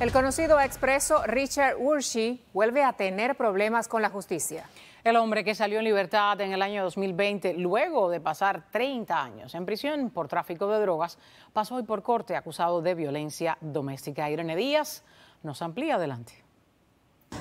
El conocido expreso Richard Urshi vuelve a tener problemas con la justicia. El hombre que salió en libertad en el año 2020, luego de pasar 30 años en prisión por tráfico de drogas, pasó hoy por corte acusado de violencia doméstica. Irene Díaz nos amplía adelante.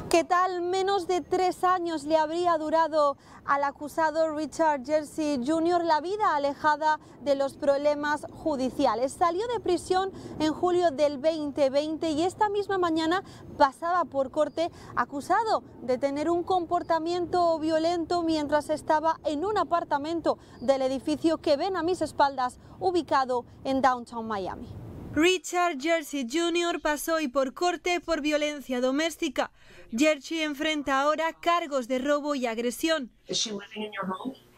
¿Qué tal? Menos de tres años le habría durado al acusado Richard Jersey Jr. la vida alejada de los problemas judiciales. Salió de prisión en julio del 2020 y esta misma mañana pasaba por corte acusado de tener un comportamiento violento mientras estaba en un apartamento del edificio que ven a mis espaldas ubicado en Downtown Miami. Richard Jersey Jr. pasó hoy por corte por violencia doméstica. Jersey enfrenta ahora cargos de robo y agresión.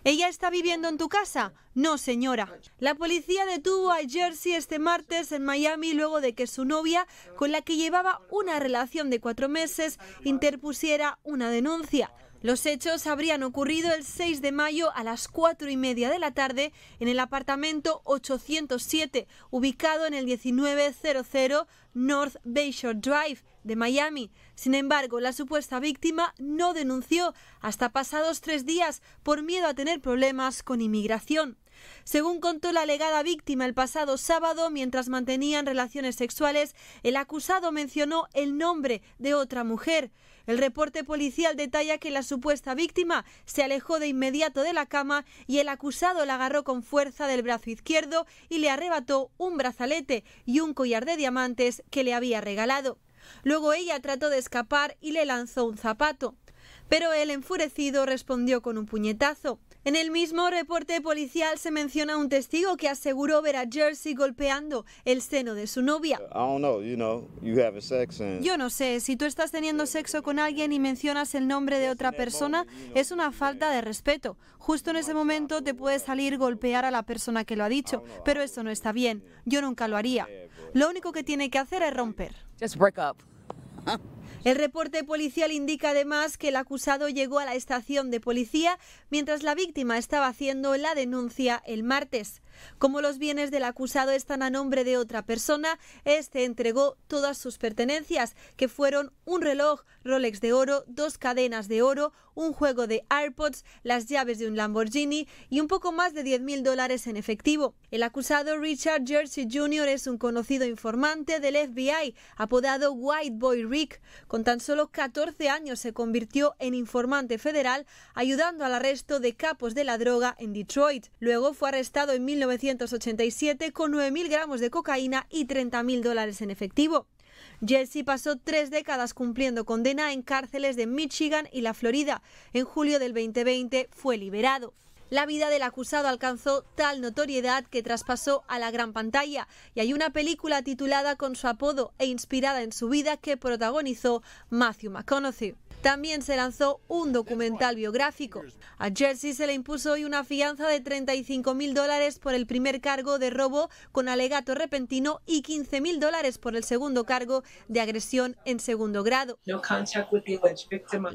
¿Ella está viviendo en tu casa? No, señora. La policía detuvo a Jersey este martes en Miami luego de que su novia, con la que llevaba una relación de cuatro meses, interpusiera una denuncia. Los hechos habrían ocurrido el 6 de mayo a las 4 y media de la tarde en el apartamento 807, ubicado en el 1900 North Bayshore Drive de Miami. Sin embargo, la supuesta víctima no denunció hasta pasados tres días por miedo a tener problemas con inmigración. Según contó la alegada víctima el pasado sábado, mientras mantenían relaciones sexuales, el acusado mencionó el nombre de otra mujer. El reporte policial detalla que la supuesta víctima se alejó de inmediato de la cama y el acusado la agarró con fuerza del brazo izquierdo y le arrebató un brazalete y un collar de diamantes que le había regalado. Luego ella trató de escapar y le lanzó un zapato. Pero el enfurecido respondió con un puñetazo. En el mismo reporte policial se menciona un testigo que aseguró ver a Jersey golpeando el seno de su novia. Yo no sé, si tú estás teniendo sexo con alguien y mencionas el nombre de otra persona, es una falta de respeto. Justo en ese momento te puede salir golpear a la persona que lo ha dicho, pero eso no está bien. Yo nunca lo haría. Lo único que tiene que hacer es romper. Just up. El reporte policial indica además que el acusado llegó a la estación de policía mientras la víctima estaba haciendo la denuncia el martes. Como los bienes del acusado están a nombre de otra persona, este entregó todas sus pertenencias, que fueron un reloj, Rolex de oro, dos cadenas de oro, un juego de AirPods, las llaves de un Lamborghini y un poco más de mil dólares en efectivo. El acusado Richard Jersey Jr. es un conocido informante del FBI, apodado White Boy Rick. Con tan solo 14 años se convirtió en informante federal, ayudando al arresto de capos de la droga en Detroit. Luego fue arrestado en 1987 con 9.000 gramos de cocaína y 30.000 dólares en efectivo. Jesse pasó tres décadas cumpliendo condena en cárceles de Michigan y la Florida. En julio del 2020 fue liberado. La vida del acusado alcanzó tal notoriedad que traspasó a la gran pantalla y hay una película titulada con su apodo e inspirada en su vida que protagonizó Matthew McConaughey. También se lanzó un documental biográfico. A Jersey se le impuso hoy una fianza de 35 mil dólares por el primer cargo de robo con alegato repentino y 15 mil dólares por el segundo cargo de agresión en segundo grado. El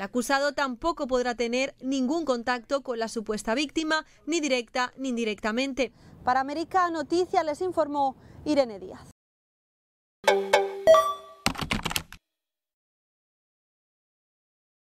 acusado tampoco podrá tener ningún contacto con la supuesta víctima, ni directa ni indirectamente. Para América Noticias les informó Irene Díaz.